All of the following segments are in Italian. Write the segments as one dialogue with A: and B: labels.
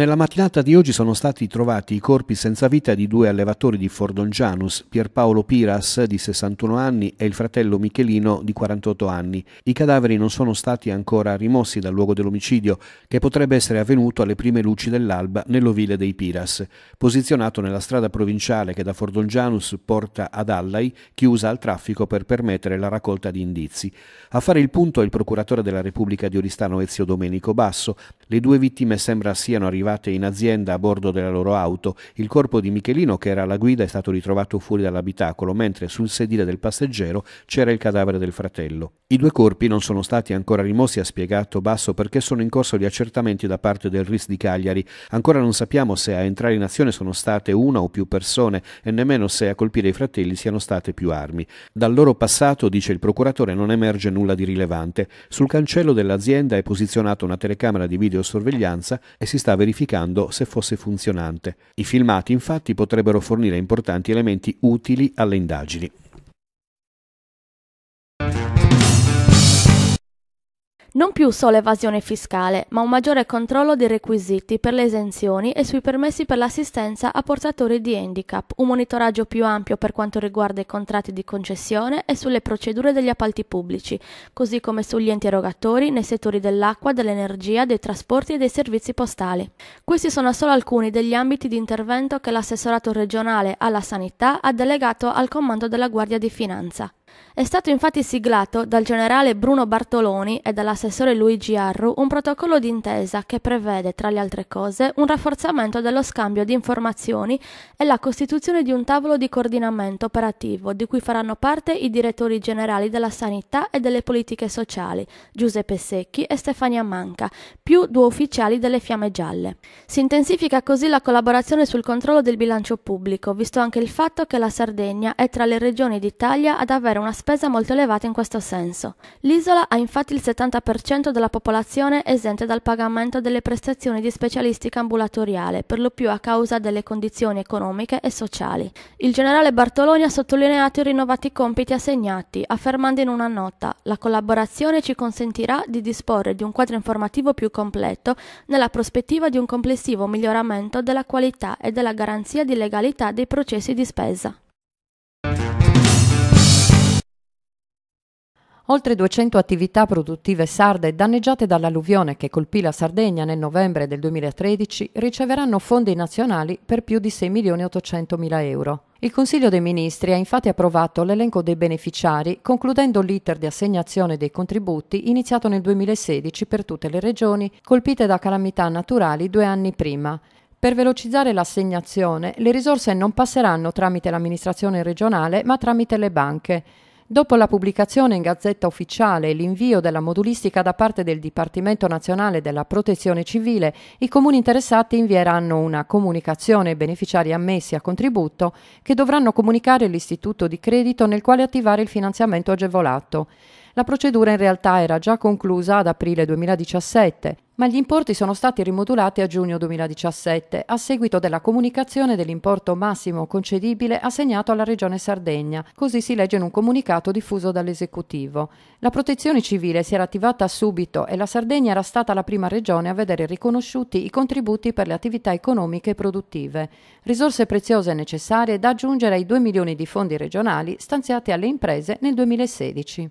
A: Nella mattinata di oggi sono stati trovati i corpi senza vita di due allevatori di Fordongianus, Pierpaolo Piras di 61 anni e il fratello Michelino di 48 anni. I cadaveri non sono stati ancora rimossi dal luogo dell'omicidio, che potrebbe essere avvenuto alle prime luci dell'alba nell'ovile dei Piras, posizionato nella strada provinciale che da Fordongianus porta ad Allai, chiusa al traffico per permettere la raccolta di indizi. A fare il punto è il procuratore della Repubblica di Oristano Ezio Domenico Basso, le due vittime sembra siano arrivate in azienda a bordo della loro auto. Il corpo di Michelino, che era alla guida, è stato ritrovato fuori dall'abitacolo, mentre sul sedile del passeggero c'era il cadavere del fratello. I due corpi non sono stati ancora rimossi, ha spiegato Basso, perché sono in corso gli accertamenti da parte del RIS di Cagliari. Ancora non sappiamo se a entrare in azione sono state una o più persone e nemmeno se a colpire i fratelli siano state più armi. Dal loro passato, dice il procuratore, non emerge nulla di rilevante. Sul cancello dell'azienda è posizionata una telecamera di video videosorveglianza e si sta verificando se fosse funzionante. I filmati infatti potrebbero fornire importanti elementi utili alle indagini.
B: Non più solo evasione fiscale, ma un maggiore controllo dei requisiti per le esenzioni e sui permessi per l'assistenza a portatori di handicap, un monitoraggio più ampio per quanto riguarda i contratti di concessione e sulle procedure degli appalti pubblici, così come sugli enti erogatori nei settori dell'acqua, dell'energia, dei trasporti e dei servizi postali. Questi sono solo alcuni degli ambiti di intervento che l'assessorato regionale alla sanità ha delegato al comando della Guardia di Finanza. È stato infatti siglato dal generale Bruno Bartoloni e dall'assessore Luigi Arru un protocollo d'intesa che prevede, tra le altre cose, un rafforzamento dello scambio di informazioni e la costituzione di un tavolo di coordinamento operativo di cui faranno parte i direttori generali della sanità e delle politiche sociali, Giuseppe Secchi e Stefania Manca, più due ufficiali delle Fiamme Gialle. Si intensifica così la collaborazione sul controllo del bilancio pubblico, visto anche il fatto che la Sardegna è tra le regioni d'Italia ad avere una spesa molto elevata in questo senso. L'isola ha infatti il 70% della popolazione esente dal pagamento delle prestazioni di specialistica ambulatoriale, per lo più a causa delle condizioni economiche e sociali. Il generale Bartoloni ha sottolineato i rinnovati compiti assegnati, affermando in una nota la collaborazione ci consentirà di disporre di un quadro informativo più completo nella prospettiva di un complessivo miglioramento della qualità e della garanzia di legalità dei processi di spesa.
C: Oltre 200 attività produttive sarde danneggiate dall'alluvione che colpì la Sardegna nel novembre del 2013 riceveranno fondi nazionali per più di 6.800.000 euro. Il Consiglio dei Ministri ha infatti approvato l'elenco dei beneficiari, concludendo l'iter di assegnazione dei contributi iniziato nel 2016 per tutte le regioni colpite da calamità naturali due anni prima per velocizzare l'assegnazione, le risorse non passeranno tramite l'amministrazione regionale, ma tramite le banche. Dopo la pubblicazione in Gazzetta Ufficiale e l'invio della modulistica da parte del Dipartimento Nazionale della Protezione Civile, i comuni interessati invieranno una comunicazione ai beneficiari ammessi a contributo che dovranno comunicare l'istituto di credito nel quale attivare il finanziamento agevolato. La procedura in realtà era già conclusa ad aprile 2017 ma gli importi sono stati rimodulati a giugno 2017 a seguito della comunicazione dell'importo massimo concedibile assegnato alla Regione Sardegna, così si legge in un comunicato diffuso dall'esecutivo. La protezione civile si era attivata subito e la Sardegna era stata la prima regione a vedere riconosciuti i contributi per le attività economiche e produttive, risorse preziose e necessarie da aggiungere ai 2 milioni di fondi regionali stanziati alle imprese nel 2016.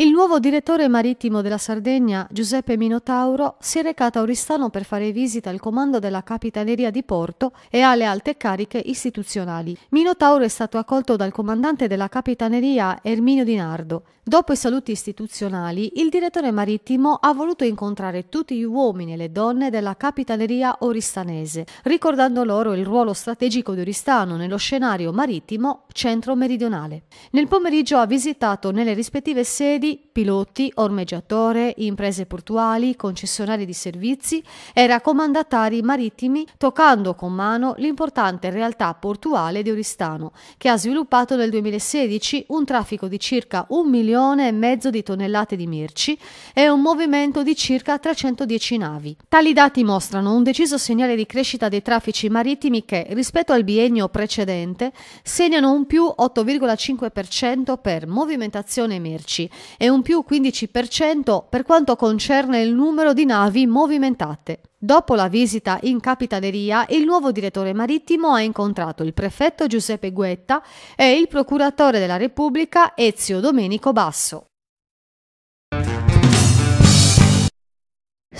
D: Il nuovo direttore marittimo della Sardegna, Giuseppe Minotauro, si è recato a Oristano per fare visita al comando della Capitaneria di Porto e alle alte cariche istituzionali. Minotauro è stato accolto dal comandante della Capitaneria Erminio Di Nardo. Dopo i saluti istituzionali, il direttore marittimo ha voluto incontrare tutti gli uomini e le donne della Capitaneria oristanese, ricordando loro il ruolo strategico di Oristano nello scenario marittimo centro-meridionale. Nel pomeriggio ha visitato nelle rispettive sedi regarder piloti, ormeggiatore, imprese portuali, concessionari di servizi e raccomandatari marittimi, toccando con mano l'importante realtà portuale di Oristano, che ha sviluppato nel 2016 un traffico di circa un milione e mezzo di tonnellate di merci e un movimento di circa 310 navi. Tali dati mostrano un deciso segnale di crescita dei traffici marittimi che, rispetto al biennio precedente, segnano un più 8,5% per movimentazione merci e un più più 15% per quanto concerne il numero di navi movimentate. Dopo la visita in Capitaneria, il nuovo direttore marittimo ha incontrato il prefetto Giuseppe Guetta e il procuratore della Repubblica Ezio Domenico Basso.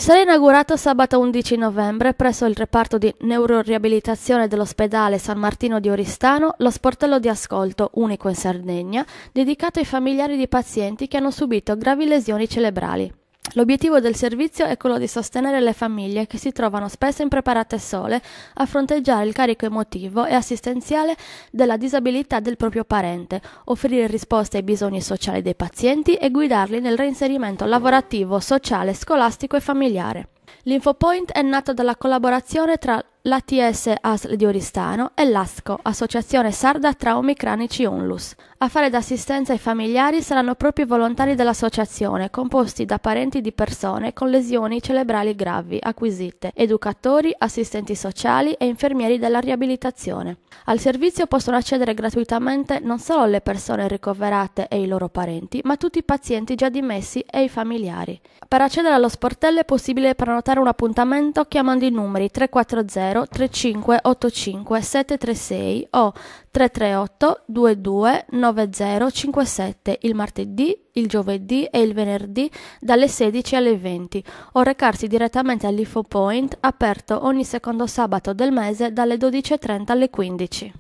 B: Sarà inaugurato sabato 11 novembre presso il reparto di neuroriabilitazione dell'ospedale San Martino di Oristano lo sportello di ascolto, unico in Sardegna, dedicato ai familiari di pazienti che hanno subito gravi lesioni cerebrali. L'obiettivo del servizio è quello di sostenere le famiglie che si trovano spesso impreparate sole a fronteggiare il carico emotivo e assistenziale della disabilità del proprio parente, offrire risposte ai bisogni sociali dei pazienti e guidarli nel reinserimento lavorativo, sociale, scolastico e familiare. L'InfoPoint è nato dalla collaborazione tra l'ATS ASL di Oristano e l'ASCO, Associazione Sarda Traumi Cranici Onlus. A fare d'assistenza ai familiari saranno proprio i volontari dell'associazione, composti da parenti di persone con lesioni cerebrali gravi acquisite, educatori, assistenti sociali e infermieri della riabilitazione. Al servizio possono accedere gratuitamente non solo le persone ricoverate e i loro parenti, ma tutti i pazienti già dimessi e i familiari. Per accedere allo sportello è possibile prenotare un appuntamento chiamando i numeri 340 3585736 736 o 338 22 9057 il martedì, il giovedì e il venerdì dalle 16 alle 20 o recarsi direttamente all'IFO Point aperto ogni secondo sabato del mese dalle 12.30 alle 15.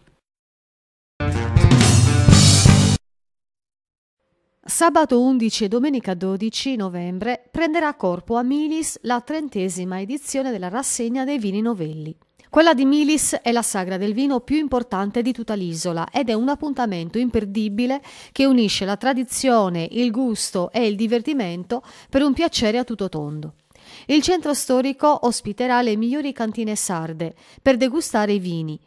B: Sabato 11 e domenica
D: 12 novembre prenderà corpo a Milis la trentesima edizione della rassegna dei vini novelli. Quella di Milis è la sagra del vino più importante di tutta l'isola ed è un appuntamento imperdibile che unisce la tradizione, il gusto e il divertimento per un piacere a tutto tondo. Il centro storico ospiterà le migliori cantine sarde per degustare i vini,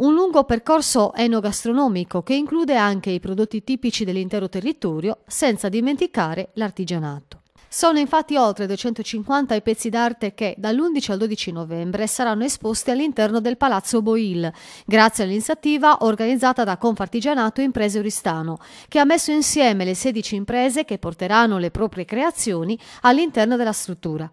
D: un lungo percorso enogastronomico che include anche i prodotti tipici dell'intero territorio, senza dimenticare l'artigianato. Sono infatti oltre 250 i pezzi d'arte che dall'11 al 12 novembre saranno esposti all'interno del Palazzo Boil, grazie all'iniziativa organizzata da Confartigianato Imprese Oristano, che ha messo insieme le 16 imprese che porteranno le proprie creazioni all'interno della struttura.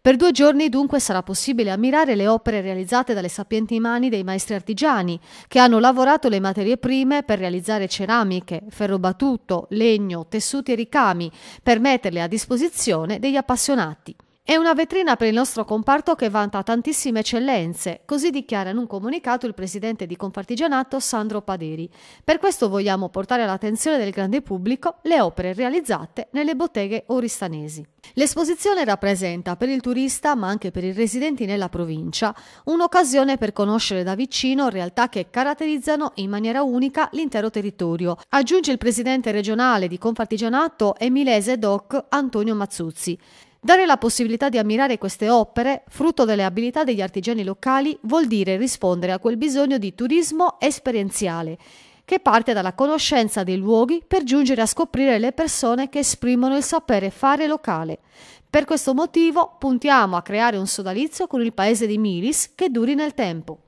D: Per due giorni dunque sarà possibile ammirare le opere realizzate dalle sapienti mani dei maestri artigiani, che hanno lavorato le materie prime per realizzare ceramiche, ferro battuto, legno, tessuti e ricami, per metterle a disposizione degli appassionati. È una vetrina per il nostro comparto che vanta tantissime eccellenze, così dichiara in un comunicato il presidente di Confartigianato Sandro Paderi. Per questo vogliamo portare all'attenzione del grande pubblico le opere realizzate nelle botteghe oristanesi. L'esposizione rappresenta per il turista, ma anche per i residenti nella provincia, un'occasione per conoscere da vicino realtà che caratterizzano in maniera unica l'intero territorio, aggiunge il presidente regionale di Confartigianato Milese Doc Antonio Mazzuzzi. Dare la possibilità di ammirare queste opere, frutto delle abilità degli artigiani locali, vuol dire rispondere a quel bisogno di turismo esperienziale, che parte dalla conoscenza dei luoghi per giungere a scoprire le persone che esprimono il sapere fare locale. Per questo motivo puntiamo a creare un sodalizio con il paese di Milis che duri nel tempo.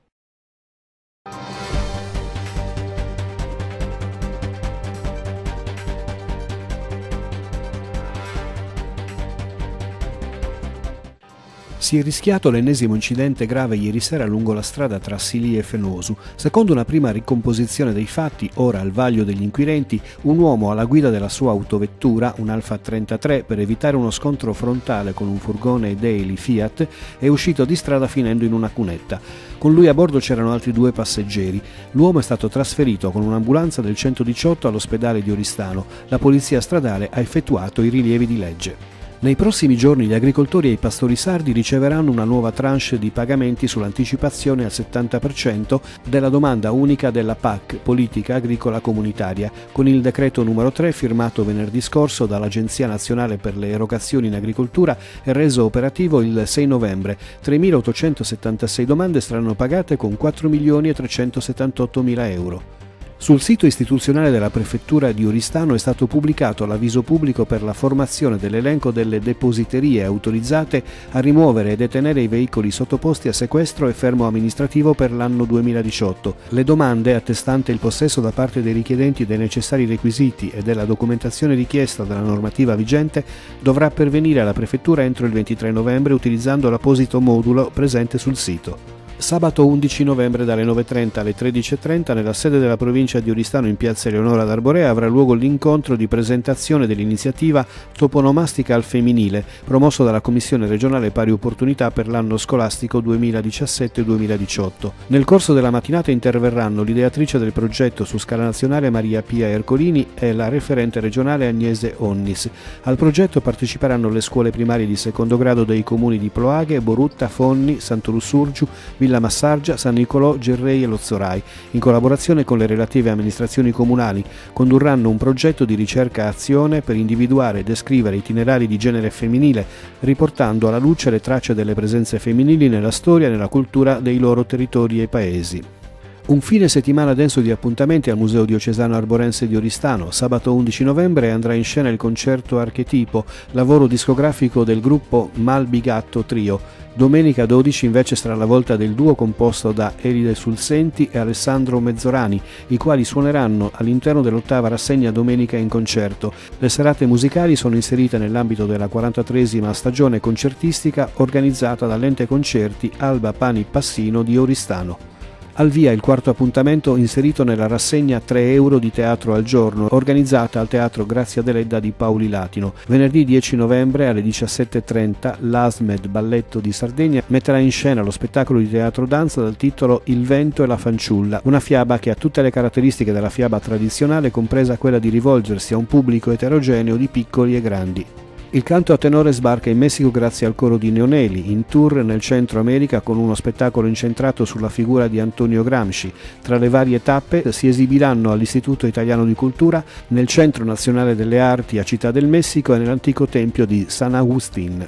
A: Si è rischiato l'ennesimo incidente grave ieri sera lungo la strada tra Sili e Fenosu. Secondo una prima ricomposizione dei fatti, ora al vaglio degli inquirenti, un uomo alla guida della sua autovettura, un Alfa 33, per evitare uno scontro frontale con un furgone Daily Fiat, è uscito di strada finendo in una cunetta. Con lui a bordo c'erano altri due passeggeri. L'uomo è stato trasferito con un'ambulanza del 118 all'ospedale di Oristano. La polizia stradale ha effettuato i rilievi di legge. Nei prossimi giorni gli agricoltori e i pastori sardi riceveranno una nuova tranche di pagamenti sull'anticipazione al 70% della domanda unica della PAC, Politica Agricola Comunitaria, con il decreto numero 3 firmato venerdì scorso dall'Agenzia Nazionale per le Erogazioni in Agricoltura e reso operativo il 6 novembre. 3.876 domande saranno pagate con 4.378.000 euro. Sul sito istituzionale della prefettura di Oristano è stato pubblicato l'avviso pubblico per la formazione dell'elenco delle depositerie autorizzate a rimuovere e detenere i veicoli sottoposti a sequestro e fermo amministrativo per l'anno 2018. Le domande attestante il possesso da parte dei richiedenti dei necessari requisiti e della documentazione richiesta dalla normativa vigente dovrà pervenire alla prefettura entro il 23 novembre utilizzando l'apposito modulo presente sul sito sabato 11 novembre dalle 9.30 alle 13.30 nella sede della provincia di Oristano in piazza Eleonora d'Arborea avrà luogo l'incontro di presentazione dell'iniziativa Toponomastica al femminile promosso dalla Commissione regionale pari opportunità per l'anno scolastico 2017-2018. Nel corso della mattinata interverranno l'ideatrice del progetto su scala nazionale Maria Pia Ercolini e la referente regionale Agnese Onnis. Al progetto parteciperanno le scuole primarie di secondo grado dei comuni di Ploaghe, Borutta, Fonni, Sant'Ulussurgiu, Villa Villa Massargia, San Nicolò, Gerrei e Lozzorai, in collaborazione con le relative amministrazioni comunali, condurranno un progetto di ricerca azione per individuare e descrivere itinerari di genere femminile, riportando alla luce le tracce delle presenze femminili nella storia e nella cultura dei loro territori e paesi. Un fine settimana denso di appuntamenti al Museo Diocesano Arborense di Oristano. Sabato 11 novembre andrà in scena il concerto Archetipo, lavoro discografico del gruppo Malbigatto Trio. Domenica 12 invece sarà la volta del duo composto da Elide Sulsenti e Alessandro Mezzorani, i quali suoneranno all'interno dell'ottava rassegna Domenica in concerto. Le serate musicali sono inserite nell'ambito della 43esima stagione concertistica organizzata dall'ente concerti Alba Pani Passino di Oristano al via il quarto appuntamento inserito nella rassegna 3 euro di teatro al giorno organizzata al Teatro Grazia Deledda di Pauli Latino. Venerdì 10 novembre alle 17.30 l'ASMED Balletto di Sardegna metterà in scena lo spettacolo di teatro danza dal titolo Il vento e la fanciulla, una fiaba che ha tutte le caratteristiche della fiaba tradizionale compresa quella di rivolgersi a un pubblico eterogeneo di piccoli e grandi. Il canto a tenore sbarca in Messico grazie al coro di Neoneli, in tour nel Centro America con uno spettacolo incentrato sulla figura di Antonio Gramsci. Tra le varie tappe si esibiranno all'Istituto Italiano di Cultura, nel Centro Nazionale delle Arti a Città del Messico e nell'antico tempio di San Agustin.